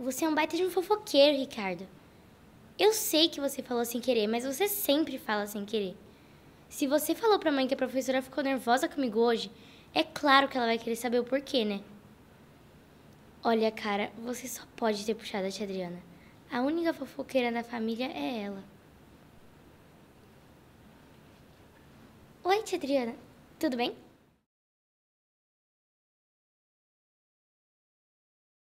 Você é um baita de um fofoqueiro, Ricardo. Eu sei que você falou sem querer, mas você sempre fala sem querer. Se você falou pra mãe que a professora ficou nervosa comigo hoje, é claro que ela vai querer saber o porquê, né? Olha, cara, você só pode ter puxado a tia Adriana. A única fofoqueira da família é ela. Oi, tia Adriana. Tudo bem?